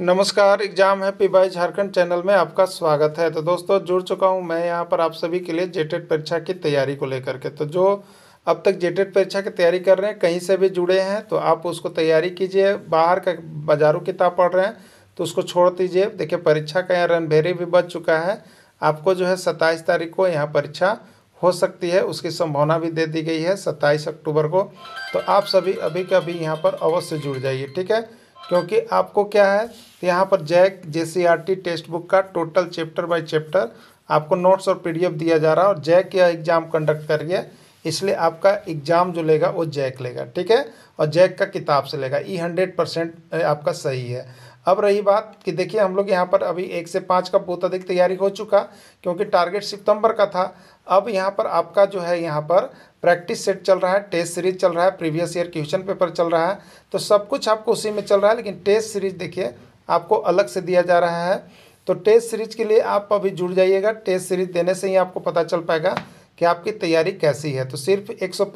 नमस्कार exam happy by Jharkhand channel में आपका स्वागत है तो दोस्तों जुड़ चुका हूं मैं यहां पर आप सभी के लिए जेटेड परीक्षा की तैयारी को लेकर के तो जो अब तक जेटेड परीक्षा की तैयारी कर रहे हैं कहीं से भी जुड़े हैं तो आप उसको तैयारी कीजिए बाहर का बाजारों किताब पढ़ रहे हैं तो उसको छोड़ दीजिए देखिए परीक्षा का यहाँ रनभेरी भी बच चुका है आपको जो है सत्ताईस तारीख को यहाँ परीक्षा हो सकती है उसकी संभावना भी दे दी गई है सत्ताईस अक्टूबर को तो आप सभी अभी के अभी यहाँ पर अवश्य जुड़ जाइए ठीक है क्योंकि आपको क्या है यहाँ पर जैक जे टेक्स्ट बुक का टोटल चैप्टर बाय चैप्टर आपको नोट्स और पीडीएफ दिया जा रहा है और जैक यह एग्ज़ाम कंडक्ट कर रही है इसलिए आपका एग्ज़ाम जो लेगा वो जैक लेगा ठीक है और जैक का किताब से लेगा ई हंड्रेड परसेंट आपका सही है अब रही बात कि देखिए हम लोग यहाँ पर अभी एक से पाँच का बहुत अधिक तैयारी हो चुका क्योंकि टारगेट सितंबर का था अब यहाँ पर आपका जो है यहाँ पर प्रैक्टिस सेट चल रहा है टेस्ट सीरीज चल रहा है प्रीवियस ईयर क्वेश्चन पेपर चल रहा है तो सब कुछ आपको उसी में चल रहा है लेकिन टेस्ट सीरीज देखिए आपको अलग से दिया जा रहा है तो टेस्ट सीरीज के लिए आप अभी जुड़ जाइएगा टेस्ट सीरीज देने से ही आपको पता चल पाएगा कि आपकी तैयारी कैसी है तो सिर्फ एक सौ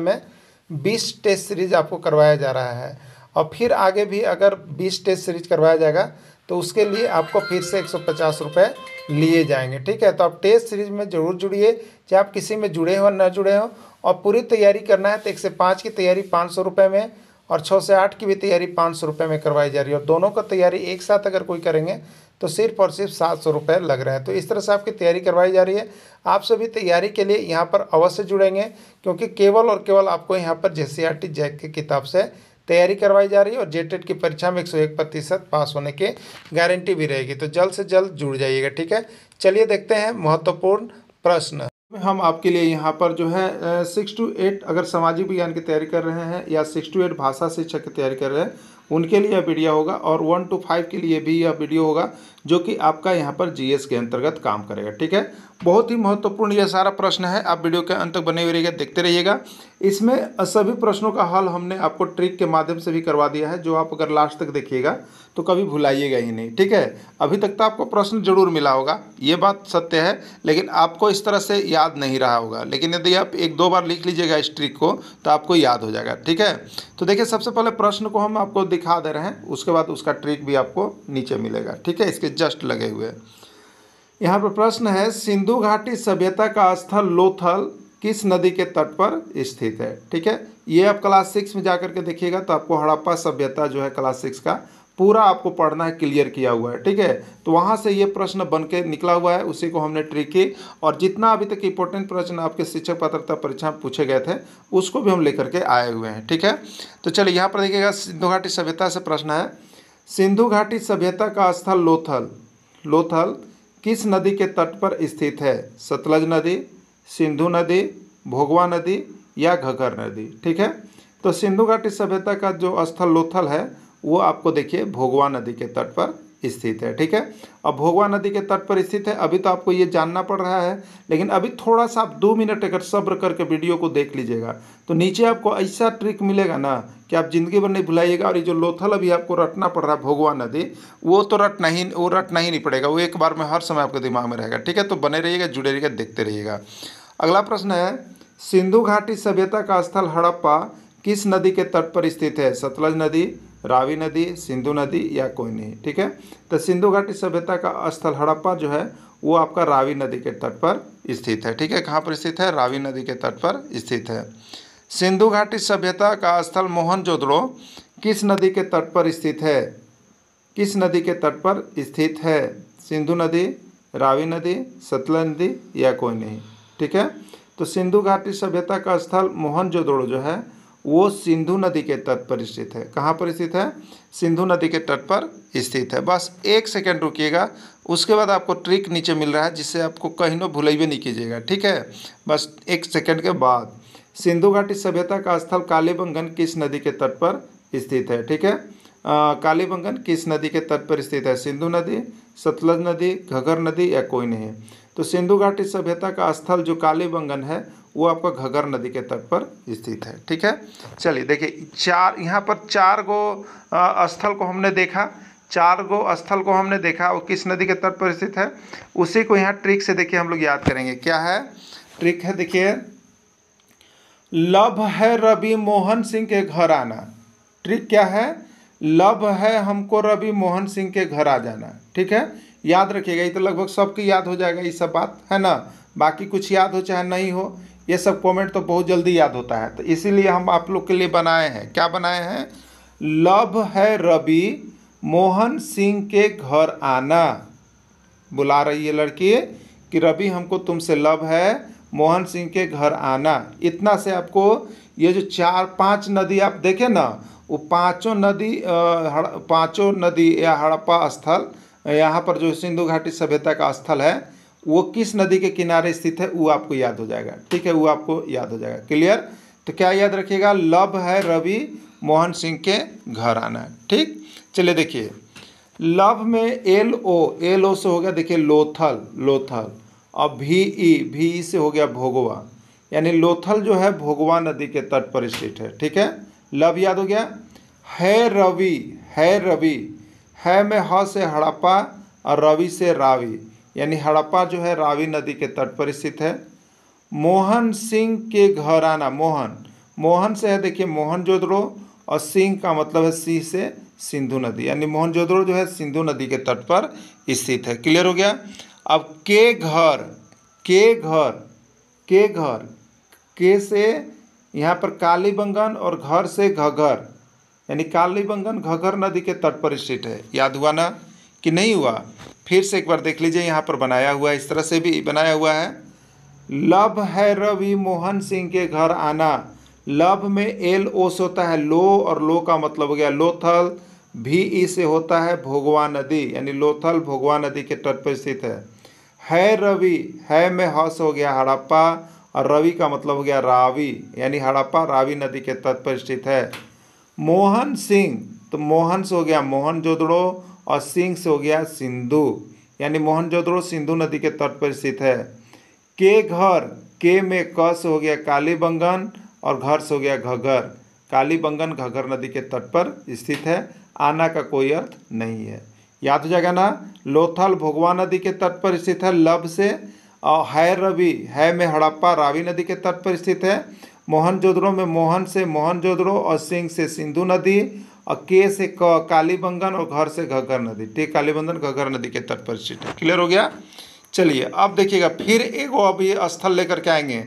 में बीस टेस्ट सीरीज आपको करवाया जा रहा है और फिर आगे भी अगर बीस टेस्ट सीरीज करवाया जाएगा तो उसके लिए आपको फिर से एक सौ लिए जाएंगे ठीक है तो आप टेस्ट सीरीज में ज़रूर जुड़िए चाहे आप किसी में जुड़े हो ना जुड़े हो और पूरी तैयारी करना है तो एक से पाँच की तैयारी पाँच सौ रुपये में और छः से आठ की भी तैयारी पाँच सौ रुपये में करवाई जा रही है और दोनों का तैयारी एक साथ अगर कोई करेंगे तो सिर्फ और सिर्फ सात सौ रुपये लग रहे हैं तो इस तरह से आपकी तैयारी करवाई जा रही है आप सभी तैयारी के लिए यहाँ पर अवश्य जुड़ेंगे क्योंकि केवल और केवल आपको यहाँ पर J C R T JAC की किताब से तैयारी करवाई जा रही है और जेटेड की परीक्षा में एक सौ एक प्रतिशत पास होने की गारंटी भी रहेगी तो जल्द से जल्द जुड़ जाइएगा ठीक है चलिए देखते हैं महत्वपूर्ण प्रश्न हम आपके लिए यहाँ पर जो है सिक्स टू एट अगर सामाजिक विज्ञान की तैयारी कर रहे हैं या सिक्स टू एट भाषा शिक्षा की तैयारी कर रहे हैं उनके लिए यह वीडियो होगा और वन टू फाइव के लिए भी यह वीडियो होगा जो कि आपका यहाँ पर जीएस के अंतर्गत काम करेगा ठीक है बहुत ही महत्वपूर्ण यह सारा प्रश्न है आप वीडियो के अंत तक बने हुए रहिएगा देखते रहिएगा इसमें सभी प्रश्नों का हल हमने आपको ट्रिक के माध्यम से भी करवा दिया है जो आप अगर लास्ट तक देखिएगा तो कभी भुलाइएगा ही नहीं ठीक है अभी तक तो आपको प्रश्न जरूर मिला होगा ये बात सत्य है लेकिन आपको इस तरह से याद नहीं रहा होगा लेकिन यदि आप एक दो बार लिख लीजिएगा इस ट्रिक को तो आपको याद हो जाएगा ठीक है तो देखिए सबसे पहले प्रश्न को हम आपको दिखा दे रहे हैं उसके बाद उसका ट्रिक भी आपको नीचे मिलेगा ठीक है इसके जस्ट लगे हुए यहाँ पर प्रश्न है सिंधु घाटी सभ्यता का स्थल लोथल किस नदी के तट पर स्थित है ठीक है ये आप क्लास सिक्स में जा के देखिएगा तो आपको हड़प्पा सभ्यता जो है क्लास सिक्स का पूरा आपको पढ़ना है क्लियर किया हुआ है ठीक है तो वहाँ से ये प्रश्न बन के निकला हुआ है उसी को हमने ट्रिक की और जितना अभी तक इंपॉर्टेंट प्रश्न आपके शिक्षक पात्रता परीक्षा में पूछे गए थे उसको भी हम लेकर के आए हुए हैं ठीक है तो चलिए यहाँ पर देखिएगा सिंधु घाटी सभ्यता से प्रश्न है सिंधु घाटी सभ्यता का स्थल लोथल लोथल किस नदी के तट पर स्थित है सतलज नदी सिंधु नदी भोगवा नदी या घगर नदी ठीक है तो सिंधु घाटी सभ्यता का जो स्थल लोथल है वो आपको देखिए भोगवा नदी के तट पर स्थित है ठीक है अब भोगवा नदी के तट पर स्थित है अभी तो आपको ये जानना पड़ रहा है लेकिन अभी थोड़ा सा आप दो मिनट अगर सब्र करके वीडियो को देख लीजिएगा तो नीचे आपको ऐसा ट्रिक मिलेगा ना कि आप जिंदगी भर नहीं भुलाइएगा और ये जो लोथल अभी आपको रटना पड़ रहा है भोगवा नदी वो तो रटना ही वो रटना ही नहीं पड़ेगा वो एक बार में हर समय आपके दिमाग में रहेगा ठीक है तो बने रहिएगा जुड़े रहिएगा देखते रहिएगा अगला प्रश्न है सिंधु घाटी सभ्यता का स्थल हड़प्पा किस नदी के तट पर स्थित है सतलज नदी रावी नदी सिंधु नदी या कोई नहीं ठीक है तो सिंधु घाटी सभ्यता का स्थल हड़प्पा जो है वो आपका रावी नदी के तट पर स्थित है ठीक है कहाँ पर स्थित है रावी नदी के तट पर स्थित है सिंधु घाटी सभ्यता का स्थल मोहनजोदड़ो किस नदी के तट पर स्थित है किस नदी के तट पर स्थित है सिंधु नदी रावी नदी सतलज नदी या कोई नहीं ठीक है तो सिंधु घाटी सभ्यता का स्थल मोहनजोदड़ो जो है वो सिंधु नदी के तट पर स्थित है कहाँ पर स्थित है सिंधु नदी के तट पर स्थित है बस एक सेकेंड रुकिएगा उसके बाद आपको ट्रिक नीचे मिल रहा है जिससे आपको कहीं ना भी नहीं कीजिएगा ठीक है बस एक सेकेंड के बाद सिंधु घाटी सभ्यता का स्थल कालीबंगन किस नदी के तट पर स्थित है ठीक है कालीबंगन किस नदी के तट पर स्थित है सिंधु नदी सतलज नदी घगर नदी या कोई नहीं तो सिंधु घाटी सभ्यता का स्थल जो कालीबंगन है वो आपका घगर नदी के तट पर स्थित है ठीक है चलिए देखिए चार यहाँ पर चार गो स्थल को हमने देखा चार गो स्थल को हमने देखा वो किस नदी के तट पर स्थित है उसी को यहाँ ट्रिक से देखिए हम लोग याद करेंगे क्या है ट्रिक है देखिए लभ है रवि मोहन सिंह के घर आना ट्रिक क्या है लभ है हमको रवि मोहन सिंह के घर आ जाना ठीक है याद रखिएगा ये तो लगभग सबकी याद हो जाएगा ये सब बात है ना बाकी कुछ याद हो चाहे नहीं हो ये सब कमेंट तो बहुत जल्दी याद होता है तो इसीलिए हम आप लोग के लिए बनाए हैं क्या बनाए हैं लव है रवि मोहन सिंह के घर आना बुला रही है लड़की कि रवि हमको तुमसे लव है मोहन सिंह के घर आना इतना से आपको ये जो चार पांच नदी आप देखें ना वो पांचों नदी पांचों नदी या हड़प्पा स्थल यहाँ पर जो सिंधु घाटी सभ्यता का स्थल है वो किस नदी के किनारे स्थित है वो आपको याद हो जाएगा ठीक है वो आपको याद हो जाएगा क्लियर तो क्या याद रखिएगा लव है रवि मोहन सिंह के घर आना है ठीक चलिए देखिए लव में एल ओ एल ओ से हो गया देखिए लोथल लोथल और भी ई भी ई से हो गया भोगवा यानी लोथल जो है भोगवा नदी के तट पर स्थित है ठीक है लव याद हो गया है रवि है रवि है में ह से हड़प्पा और रवि से रावी यानी हड़प्पा जो है रावी नदी के तट पर स्थित है मोहन सिंह के घर आना मोहन मोहन से है देखिए मोहन जोदड़ो और सिंह का मतलब है सिंह से सिंधु नदी यानी मोहन जोदड़ो जो है सिंधु नदी के तट पर स्थित है क्लियर हो गया अब के घर के घर के घर के से यहाँ पर कालीबंगन और घर से घघर यानी कालीबंगन घघर नदी के तट पर स्थित है याद हुआ ना कि नहीं हुआ फिर से एक बार देख लीजिए यहाँ पर बनाया हुआ है इस तरह से भी बनाया हुआ है लव है रवि मोहन सिंह के घर आना लव में एल ओस होता है लो और लो का मतलब हो गया लोथल भी ई से होता है भोगवा नदी यानी लोथल भोगवा नदी के तट पर स्थित है है रवि है में हस हो गया हड़प्पा और रवि का मतलब हो गया रावी यानी हड़प्पा रावी नदी के तट पर स्थित है मोहन सिंह तो मोहन से हो गया मोहन जोदड़ो और से हो गया सिंधु यानी मोहनजोदड़ो सिंधु नदी के तट पर स्थित है के घर के में कस हो गया कालीबंगन और घर से हो गया घगर कालीबंगन घगर नदी के तट पर स्थित है आना का कोई अर्थ नहीं है याद हो जाएगा ना लोथल भोगवा नदी के तट पर स्थित है लब से और है रवि है में हड़प्पा रावी नदी के तट पर स्थित है मोहन में मोहन से मोहन और सिंह से सिंधु नदी और के से क कालीबंगन और घर से घगर नदी टे कालीबंधन घगर नदी के तट पर स्थित है क्लियर हो गया चलिए अब देखिएगा फिर एक अब अभी स्थल लेकर के आएंगे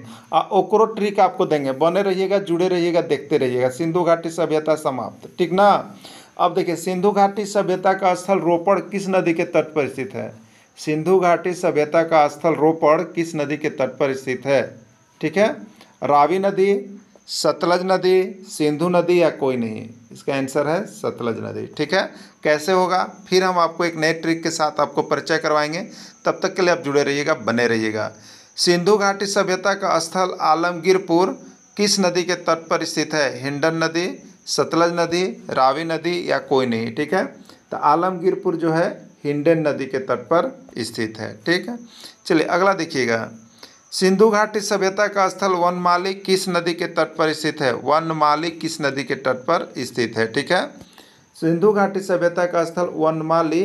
ओकरो ट्रिक आपको देंगे बने रहिएगा जुड़े रहिएगा देखते रहिएगा सिंधु घाटी सभ्यता समाप्त ठीक ना अब देखिए सिंधु घाटी सभ्यता का स्थल रोपड़ किस नदी के तट पर स्थित है सिंधु घाटी सभ्यता का स्थल रोपड़ किस नदी के तट पर स्थित है ठीक है रावी नदी सतलज नदी सिंधु नदी या कोई नहीं इसका आंसर है सतलज नदी ठीक है कैसे होगा फिर हम आपको एक नए ट्रिक के साथ आपको परिचय करवाएंगे तब तक के लिए आप जुड़े रहिएगा बने रहिएगा सिंधु घाटी सभ्यता का स्थल आलमगीरपुर किस नदी के तट पर स्थित है हिंडन नदी सतलज नदी रावी नदी या कोई नहीं ठीक है तो आलमगीरपुर जो है हिंडन नदी के तट पर स्थित है ठीक है चलिए अगला देखिएगा सिंधु घाटी सभ्यता का स्थल वनमाली किस नदी के तट पर स्थित है वनमाली किस नदी के तट पर स्थित है ठीक है सिंधु घाटी सभ्यता का स्थल वनमाली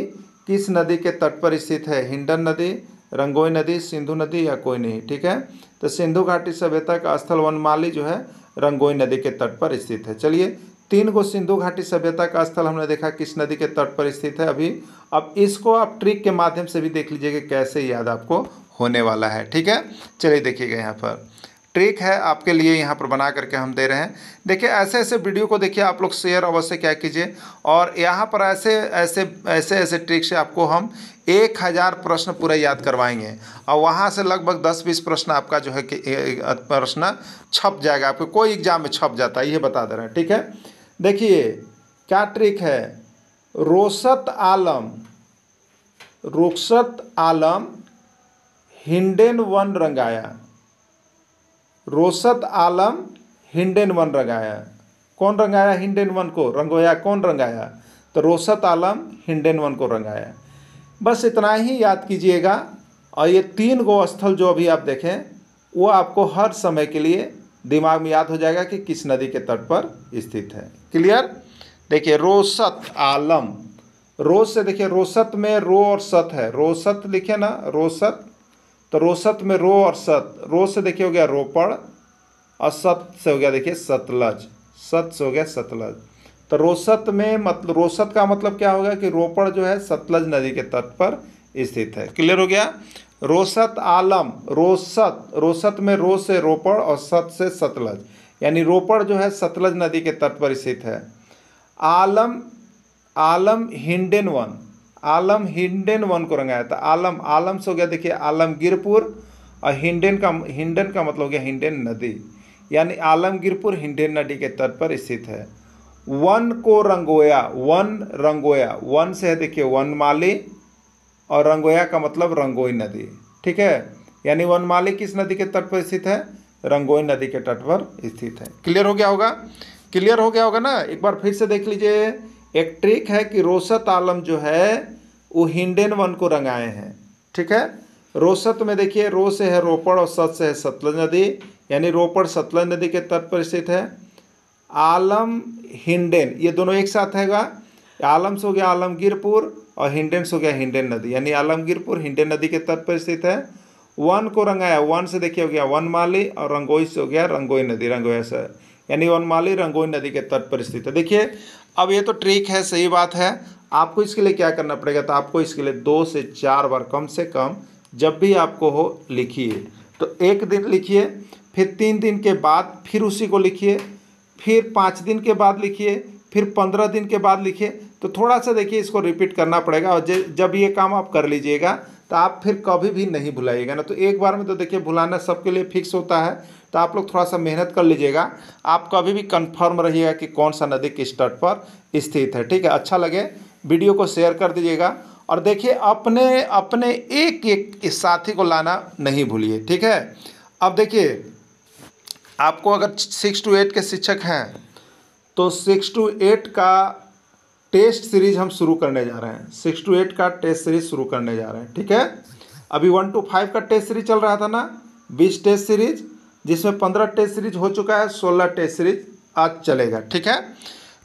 किस नदी के तट पर स्थित है हिंडन नदी रंगोई नदी सिंधु नदी या कोई नहीं ठीक है तो सिंधु घाटी सभ्यता का स्थल वनमाली जो है रंगोई नदी के तट पर स्थित है चलिए तीन गो सिंधु घाटी सभ्यता का स्थल हमने देखा किस नदी के तट पर स्थित है अभी अब इसको आप ट्रिक के माध्यम से भी देख लीजिए कि कैसे याद आपको होने वाला है ठीक है चलिए देखिएगा यहाँ पर ट्रिक है आपके लिए यहाँ पर बना करके हम दे रहे हैं देखिए ऐसे ऐसे वीडियो को देखिए आप लोग शेयर अवश्य क्या कीजिए और यहाँ पर ऐसे ऐसे ऐसे ऐसे ट्रिक से आपको हम एक हज़ार प्रश्न पूरा याद करवाएंगे और वहाँ से लगभग दस बीस प्रश्न आपका जो है कि प्रश्न छप जाएगा आपको कोई एग्जाम में छप जाता है ये बता दे रहे हैं ठीक है देखिए क्या ट्रिक है रोसत आलम रोसत आलम हिंडेन वन रंगाया रोशत आलम हिंडेन वन रंगाया कौन रंगाया हिंडेन वन को रंगोया कौन रंगाया तो रोशत आलम हिंडेन वन को रंगाया बस इतना ही याद कीजिएगा और ये तीन गो स्थल जो अभी आप देखें वो आपको हर समय के लिए दिमाग में याद हो जाएगा कि किस नदी के तट पर स्थित है क्लियर देखिए रोसत आलम रो से देखिए रोसत में रो और सत है रोसत लिखे ना रोसत तो रोसत में रो और सत रो से देखिए हो गया रोपड़ और सत से हो गया देखिए सतलज सत से हो गया सतलज तो रोसत में मतलब रोसत का मतलब क्या होगा कि रोपड़ जो है सतलज नदी के तट पर स्थित है क्लियर हो गया रोसत आलम रोसत रोसत में रो से रोपड़ और सत से सतलज यानी रोपड़ जो है सतलज नदी के तट पर स्थित है आलम आलम हिंडेन वन आलम हिंडन वन को रंगाया था आलम आलम से हो गया देखिए आलमगीरपुर और हिंडन का हिंडन का मतलब हो गया हिंडन नदी यानी आलमगीरपुर हिंडन नदी के तट पर स्थित है वन को रंगोया वन रंगोया वन से है देखिए वनमाली और रंगोया का मतलब रंगोई नदी ठीक है यानी वनमाली किस नदी के तट पर स्थित है रंगोई नदी के तट पर स्थित है क्लियर हो गया होगा क्लियर हो गया होगा ना एक बार फिर से देख लीजिए एक ट्रिक है कि रोसत आलम जो है वो वन को रंगाए हैं ठीक है रोसत में देखिए रो से है रोपड़ और सत से है सतलज नदी यानी रोपड़ सतलज नदी के तट पर स्थित है आलम हिंडेन ये दोनों एक साथ हैगा आलम से हो गया आलमगीरपुर और हिंडेन से हो गया हिंडेन नदी यानी आलमगीरपुर हिंडेन नदी के तट पर स्थित है वन को रंगाया वन से देखिए हो गया वन माली और रंगोई से हो गया रंगोई नदी रंगोया से यानी वनमाली रंगोई नदी के तट पर स्थित है देखिए अब ये तो ट्रिक है सही बात है आपको इसके लिए क्या करना पड़ेगा तो आपको इसके लिए दो से चार बार कम से कम जब भी आपको हो लिखिए तो एक दिन लिखिए फिर तीन दिन के बाद फिर उसी को लिखिए फिर पाँच दिन के बाद लिखिए फिर पंद्रह दिन के बाद लिखिए तो थोड़ा सा देखिए इसको रिपीट करना पड़ेगा और जब ये काम आप कर लीजिएगा तो आप फिर कभी भी नहीं भुलाइएगा ना तो एक बार में तो देखिए भुलाना सबके लिए फिक्स होता है तो आप लोग थोड़ा सा मेहनत कर लीजिएगा आप कभी भी कंफर्म रहिएगा कि कौन सा नदी किस तट पर स्थित है ठीक है अच्छा लगे वीडियो को शेयर कर दीजिएगा और देखिए अपने अपने एक एक साथी को लाना नहीं भूलिए ठीक है अब देखिए आपको अगर सिक्स टू एट के शिक्षक हैं तो सिक्स टू एट का टेस्ट सीरीज हम शुरू करने जा रहे हैं सिक्स टू एट का टेस्ट सीरीज शुरू करने जा रहे हैं ठीक है अभी वन टू फाइव का टेस्ट सीरीज चल रहा था ना बीस टेस्ट सीरीज जिसमें पंद्रह टेस्ट सीरीज हो चुका है सोलह टेस्ट सीरीज आज चलेगा ठीक है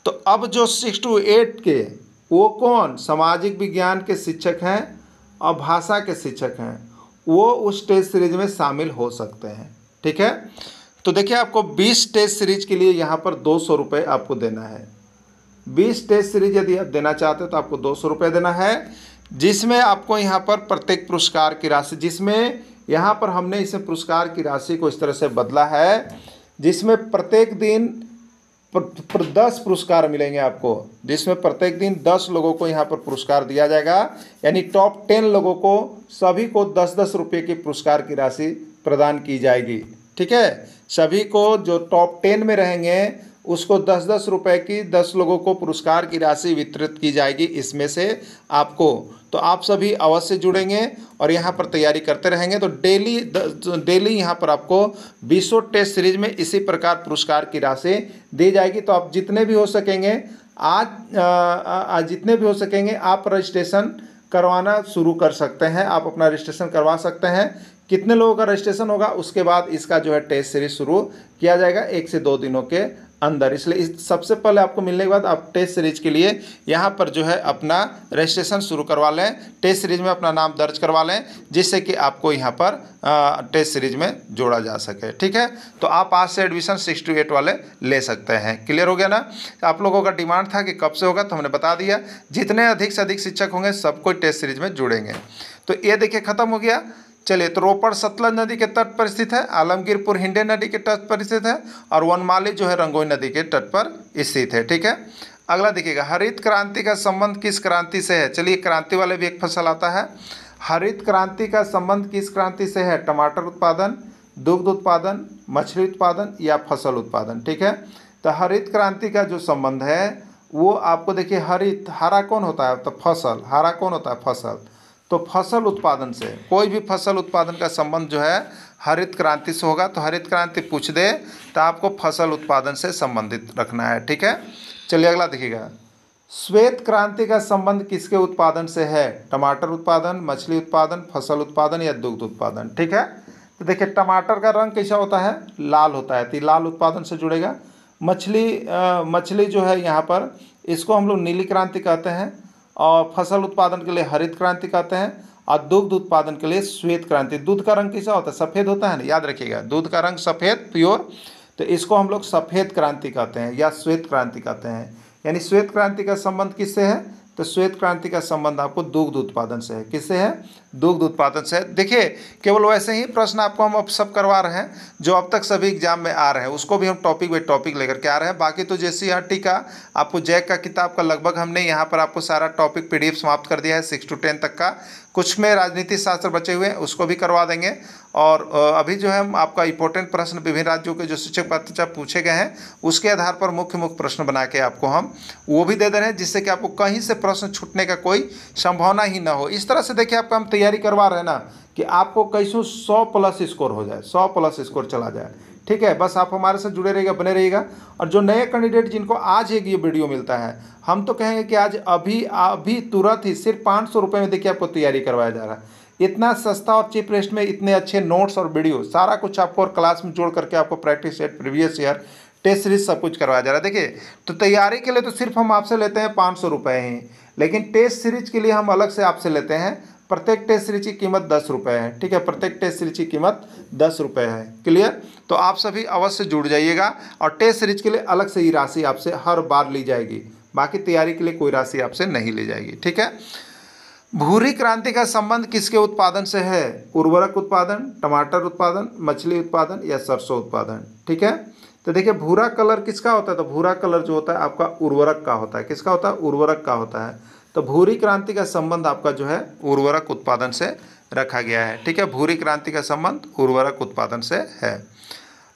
तो अब जो सिक्स टू एट के वो कौन सामाजिक विज्ञान के शिक्षक हैं और भाषा के शिक्षक हैं वो उस टेस्ट सीरीज में शामिल हो सकते हैं ठीक है तो देखिए आपको 20 टेस्ट सीरीज के लिए यहाँ पर दो सौ रुपये आपको देना है बीस टेस्ट सीरीज यदि आप देना चाहते हो तो आपको दो सौ रुपये देना है जिसमें आपको यहाँ पर प्रत्येक पुरस्कार की राशि जिसमें यहाँ पर हमने इसे पुरस्कार की राशि को इस तरह से बदला है जिसमें प्रत्येक दिन पर दस पुरस्कार मिलेंगे आपको जिसमें प्रत्येक दिन दस लोगों को यहाँ पर पुरस्कार दिया जाएगा यानी टॉप टेन लोगों को सभी को दस दस रुपये की पुरस्कार की राशि प्रदान की जाएगी ठीक है सभी को जो टॉप टेन में रहेंगे उसको दस दस रुपए की दस लोगों को पुरस्कार की राशि वितरित की जाएगी इसमें से आपको तो आप सभी अवश्य जुड़ेंगे और यहाँ पर तैयारी करते रहेंगे तो डेली डेली यहाँ पर आपको बीसों टेस्ट सीरीज में इसी प्रकार पुरस्कार की राशि दी जाएगी तो आप जितने भी हो सकेंगे आज, आज जितने भी हो सकेंगे आप रजिस्ट्रेशन करवाना शुरू कर सकते हैं आप अपना रजिस्ट्रेशन करवा सकते हैं कितने लोगों का रजिस्ट्रेशन होगा उसके बाद इसका जो है टेस्ट सीरीज शुरू किया जाएगा एक से दो दिनों के अंदर इसलिए इस सबसे पहले आपको मिलने के बाद आप टेस्ट सीरीज के लिए यहाँ पर जो है अपना रजिस्ट्रेशन शुरू करवा लें टेस्ट सीरीज में अपना नाम दर्ज करवा लें जिससे कि आपको यहाँ पर टेस्ट सीरीज में जोड़ा जा सके ठीक है तो आप आज से एडमिशन सिक्स टू एट वाले ले सकते हैं क्लियर हो गया ना आप लोगों का डिमांड था कि कब से होगा तो हमने बता दिया जितने अधिक से अधिक शिक्षक होंगे सबको टेस्ट सीरीज में जुड़ेंगे तो ये देखिए ख़त्म हो गया चलिए तो रोपड़ सतलज नदी के तट पर स्थित है आलमगीरपुर हिंडे नदी के तट पर स्थित है और वनमाली जो है रंगोई नदी के तट पर स्थित है ठीक है अगला देखिएगा हरित क्रांति का संबंध किस क्रांति से है चलिए क्रांति वाले भी एक फसल आता है हरित क्रांति का संबंध किस क्रांति से है टमाटर उत्पादन दुग्ध उत्पादन मछली उत्पादन या फसल उत्पादन ठीक है तो हरित क्रांति का जो संबंध है वो आपको देखिए हरित हरा कौन होता है तो फसल हरा कौन होता है फसल तो फसल उत्पादन से कोई भी फसल उत्पादन का संबंध जो है हरित क्रांति से होगा तो हरित क्रांति पूछ दे तो आपको फसल उत्पादन से संबंधित रखना है ठीक है चलिए अगला देखिएगा श्वेत क्रांति का संबंध किसके उत्पादन से है टमाटर उत्पादन मछली उत्पादन फसल उत्पादन या दुग्ध उत्पादन ठीक है तो देखिए टमाटर का रंग कैसा होता है लाल होता है तो लाल उत्पादन से जुड़ेगा मछली मछली जो है यहाँ पर इसको हम लोग नीली क्रांति कहते हैं और फसल उत्पादन के लिए हरित क्रांति कहते हैं और दुग्ध उत्पादन के लिए श्वेत क्रांति दूध का रंग कैसा होता है सफ़ेद होता है ना याद रखिएगा दूध का रंग सफ़ेद प्योर तो इसको हम लोग सफ़ेद क्रांति कहते हैं या श्वेत क्रांति कहते हैं यानी श्वेत क्रांति का संबंध किससे है तो श्वेत क्रांति का संबंध आपको दुग्ध उत्पादन से है किससे है दुग्ध उत्पादन से देखिए केवल वैसे ही प्रश्न आपको हम अब सब करवा रहे हैं जो अब तक सभी एग्जाम में आ रहे हैं उसको भी हम टॉपिक बाई टॉपिक लेकर के आ रहे हैं बाकी तो जैसी हट्टी का आपको जैक का किताब का लगभग हमने यहाँ पर आपको सारा टॉपिक पी समाप्त कर दिया है सिक्स टू टेन तक का कुछ में राजनीति शास्त्र बचे हुए हैं उसको भी करवा देंगे और अभी जो है हम आपका इंपॉर्टेंट प्रश्न विभिन्न राज्यों के जो शिक्षक परीक्षा पूछे गए हैं उसके आधार पर मुख्य मुख्य प्रश्न बना के आपको हम वो भी दे दे रहे हैं जिससे कि आपको कहीं से प्रश्न छूटने का कोई संभावना ही ना हो इस तरह से देखिए आपका हम तैयार तैयारी करवा रहे हैं ना कि आपको कैसो सौ प्लस स्कोर हो जाए सौ प्लस स्कोर चला जाए ठीक है बस आप हमारे साथ जुड़े रहिएगा बने रहिएगा और जो नए कैंडिडेट जिनको आज एक ये वीडियो मिलता है हम तो कहेंगे कि आज अभी अभी तुरंत ही सिर्फ पाँच सौ में देखिए आपको तैयारी करवाया जा रहा है इतना सस्ता और चीप रेस्ट में इतने अच्छे नोट्स और वीडियो सारा कुछ आपको और क्लास में जोड़ करके आपको practice set previous year test series सब कुछ करवाया जा रहा है देखिए तो तैयारी के लिए तो सिर्फ हम आपसे लेते हैं पाँच सौ रुपये ही लेकिन टेस्ट सीरीज के लिए हम अलग से आपसे लेते हैं प्रत्येक टेस्ट सीरीज की कीमत दस रुपये है ठीक है प्रत्येक टेस्ट सीरीज की कीमत दस रुपये है क्लियर तो आप सभी अवश्य जुड़ जाइएगा और टेस्ट सीरीज के लिए अलग से ही राशि आपसे हर बार ली जाएगी बाकी तैयारी के लिए कोई राशि आपसे नहीं ली जाएगी ठीक है भूरी क्रांति का संबंध किसके उत्पादन से है उर्वरक उत्पादन टमाटर उत्पादन मछली उत्पादन या सरसों उत्पादन ठीक है तो देखिए भूरा कलर किसका होता है तो भूरा कलर जो होता है आपका उर्वरक का होता है किसका होता है उर्वरक का होता है तो भूरी क्रांति का संबंध आपका जो है उर्वरक उत्पादन से रखा गया है ठीक है भूरी क्रांति का संबंध उर्वरक उत्पादन से है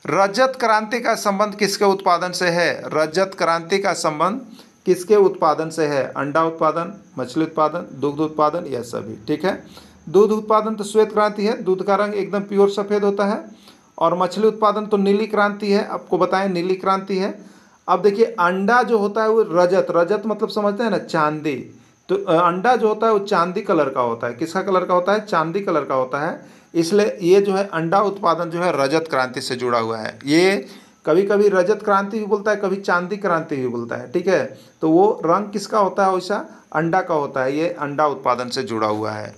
रजत क्रांति का संबंध किसके उत्पादन से है रजत क्रांति का संबंध किसके उत्पादन से है अंडा उत्पादन मछली उत्पादन दुग्ध उत्पादन यह सभी ठीक है दूध उत्पादन तो श्वेत क्रांति है दूध का रंग एकदम प्योर सफ़ेद होता है और मछली उत्पादन तो नीली क्रांति है आपको बताएं नीली क्रांति है अब देखिए अंडा जो होता है वो रजत रजत मतलब समझते हैं ना चांदी तो अंडा जो होता है वो चांदी कलर का होता है किसका कलर का होता है चांदी कलर का होता है इसलिए ये जो है अंडा उत्पादन जो है रजत क्रांति से जुड़ा हुआ है ये कभी कभी रजत क्रांति भी बोलता है कभी चांदी क्रांति भी बोलता है ठीक है तो वो रंग किसका होता है वैसा अंडा का होता है ये अंडा उत्पादन से जुड़ा हुआ है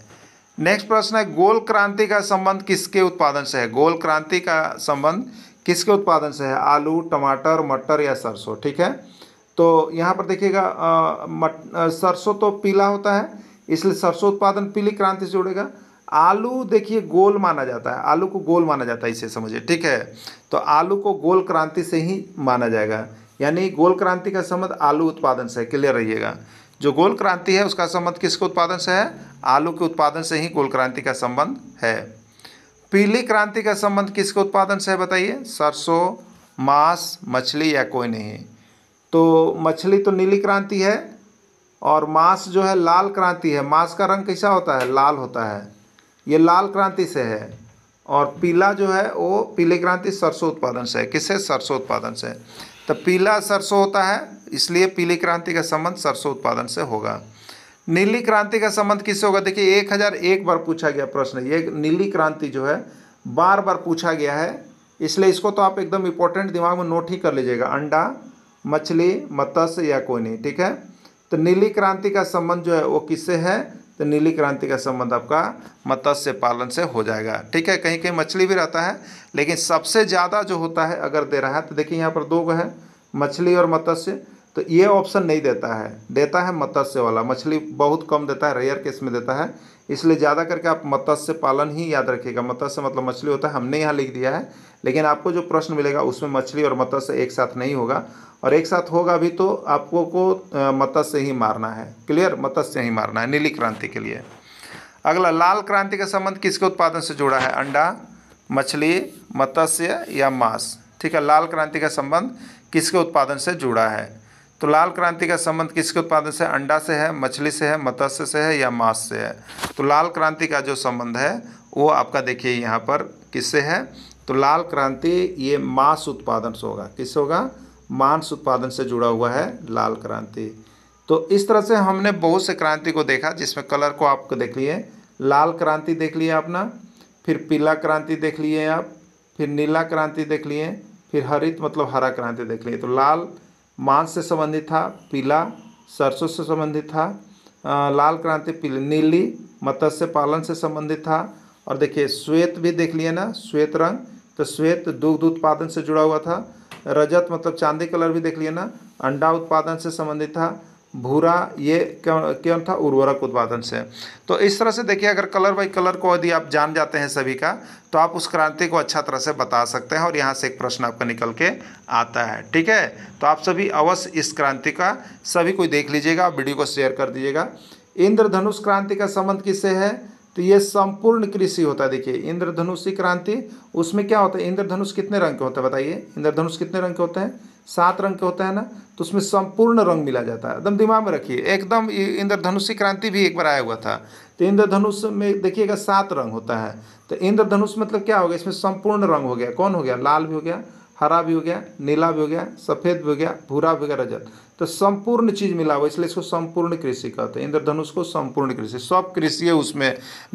नेक्स्ट प्रश्न है गोल क्रांति का संबंध किसके उत्पादन से है गोल क्रांति का संबंध किसके उत्पादन से है आलू टमाटर मटर या सरसों ठीक है तो यहाँ पर देखिएगा सरसों तो पीला होता है इसलिए सरसों उत्पादन पीली क्रांति से जुड़ेगा आलू देखिए गोल माना जाता है आलू को गोल माना जाता है इसे समझिए ठीक है तो आलू को गोल क्रांति से ही माना जाएगा यानी गोल क्रांति का संबंध आलू उत्पादन से क्लियर रहिएगा जो गोल क्रांति है उसका संबंध किसके उत्पादन से है आलू के उत्पादन से ही गोल क्रांति का संबंध है पीली क्रांति का संबंध किसके उत्पादन से है बताइए सरसों मांस मछली या कोई नहीं तो मछली तो नीली क्रांति है और मांस जो है लाल क्रांति है मांस का रंग कैसा होता है लाल होता है ये लाल क्रांति से है और पीला जो है वो पीले क्रांति सरसों उत्पादन से है किससे सरसों उत्पादन से तो पीला सरसों होता है इसलिए पीली क्रांति का संबंध सरसों उत्पादन से होगा नीली क्रांति का संबंध किससे होगा देखिए एक हज़ार एक बार पूछा गया प्रश्न ये नीली क्रांति जो है बार बार पूछा गया है इसलिए इसको तो आप एकदम इम्पोर्टेंट दिमाग में नोट ही कर लीजिएगा अंडा मछली मत्स्य या कोयनी ठीक है तो नीली क्रांति का संबंध जो है वो किससे है तो नीली क्रांति का संबंध आपका मत्स्य पालन से हो जाएगा ठीक है कहीं कहीं मछली भी रहता है लेकिन सबसे ज़्यादा जो होता है अगर दे रहा है तो देखिए यहाँ पर दो है मछली और मत्स्य तो ये ऑप्शन नहीं देता है देता है मत्स्य वाला मछली बहुत कम देता है रेयर केस में देता है इसलिए ज़्यादा करके आप मत्स्य पालन ही याद रखिएगा मत्स्य मतलब मछली होता है हमने यहाँ लिख दिया है लेकिन आपको जो प्रश्न मिलेगा उसमें मछली और मत्स्य एक साथ नहीं होगा और एक साथ होगा भी तो आपको को मत्स्य ही मारना है क्लियर मत्स्य ही मारना है नीली क्रांति के लिए अगला लाल क्रांति का संबंध किसके उत्पादन से जुड़ा है अंडा मछली मत्स्य या मांस ठीक है लाल क्रांति का संबंध किसके उत्पादन से जुड़ा है तो लाल क्रांति का संबंध किसके उत्पादन से अंडा से है मछली से है मत्स्य से है या मांस से है तो लाल क्रांति का जो संबंध है वो आपका देखिए यहाँ पर किससे है तो लाल क्रांति ये मांस उत्पादन से होगा किससे होगा मांस उत्पादन से जुड़ा हुआ है लाल क्रांति तो इस तरह से हमने बहुत से क्रांति को देखा जिसमें कलर को आपको देख लिए लाल क्रांति देख लिए अपना फिर पीला क्रांति देख लिए आप फिर नीला क्रांति देख लिए फिर हरित मतलब हरा क्रांति देख लिए तो लाल मांस से संबंधित था पीला सरसों से संबंधित था लाल क्रांति पीली नीली मत्स्य पालन से संबंधित था और देखिए श्वेत भी देख लिए ना श्वेत रंग तो श्वेत दुग्ध उत्पादन से जुड़ा हुआ था रजत मतलब चांदी कलर भी देख लिए ना अंडा उत्पादन से संबंधित था भूरा ये क्यों क्यों था उर्वरक उत्पादन से तो इस तरह से देखिए अगर कलर बाई कलर को यदि आप जान जाते हैं सभी का तो आप उस क्रांति को अच्छा तरह से बता सकते हैं और यहाँ से एक प्रश्न आपका निकल के आता है ठीक है तो आप सभी अवश्य इस क्रांति का सभी कोई देख लीजिएगा वीडियो को शेयर कर दीजिएगा इंद्रधनुष क्रांति का संबंध किससे है तो ये संपूर्ण कृषि होता है देखिए इंद्रधनुषी क्रांति उसमें क्या होता है इंद्रधनुष कितने रंग के होते हैं बताइए इंद्रधनुष कितने रंग के होते हैं सात रंग के होते हैं ना तो उसमें संपूर्ण रंग मिला जाता है एकदम दिमाग में रखिए एकदम इंद्रधनुषी क्रांति भी एक बार आया हुआ था तो इंद्रधनुष में देखिएगा सात रंग होता है तो इंद्रधनुष मतलब क्या हो गया इसमें संपूर्ण रंग हो गया कौन हो गया लाल भी हो गया हरा भी हो गया नीला भी हो गया सफ़ेद भी हो गया भूरा भी हो गया रजत तो संपूर्ण चीज़ मिला हुआ इसलिए इसको संपूर्ण कृषि कहते हैं इंद्रधनुष को संपूर्ण कृषि सब कृषि उसमें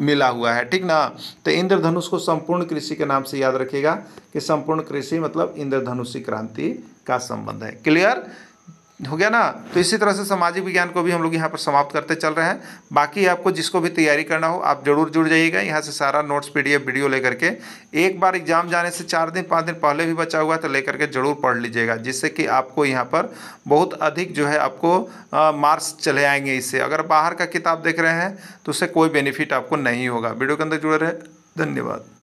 मिला हुआ है ठीक ना तो इंद्रधनुष को संपूर्ण कृषि के नाम से याद रखिएगा कि संपूर्ण कृषि मतलब इंद्रधनुषी क्रांति का संबंध है क्लियर हो गया ना तो इसी तरह से सामाजिक विज्ञान को भी हम लोग यहाँ पर समाप्त करते चल रहे हैं बाकी आपको जिसको भी तैयारी करना हो आप जरूर जुड़ जाइएगा यहाँ से सारा नोट्स पीडीएफ वीडियो लेकर के एक बार एग्जाम जाने से चार दिन पाँच दिन पहले भी बचा हुआ तो लेकर के जरूर पढ़ लीजिएगा जिससे कि आपको यहाँ पर बहुत अधिक जो है आपको मार्क्स चले आएंगे इससे अगर बाहर का किताब देख रहे हैं तो उससे कोई बेनिफिट आपको नहीं होगा वीडियो के अंदर जुड़े रहे धन्यवाद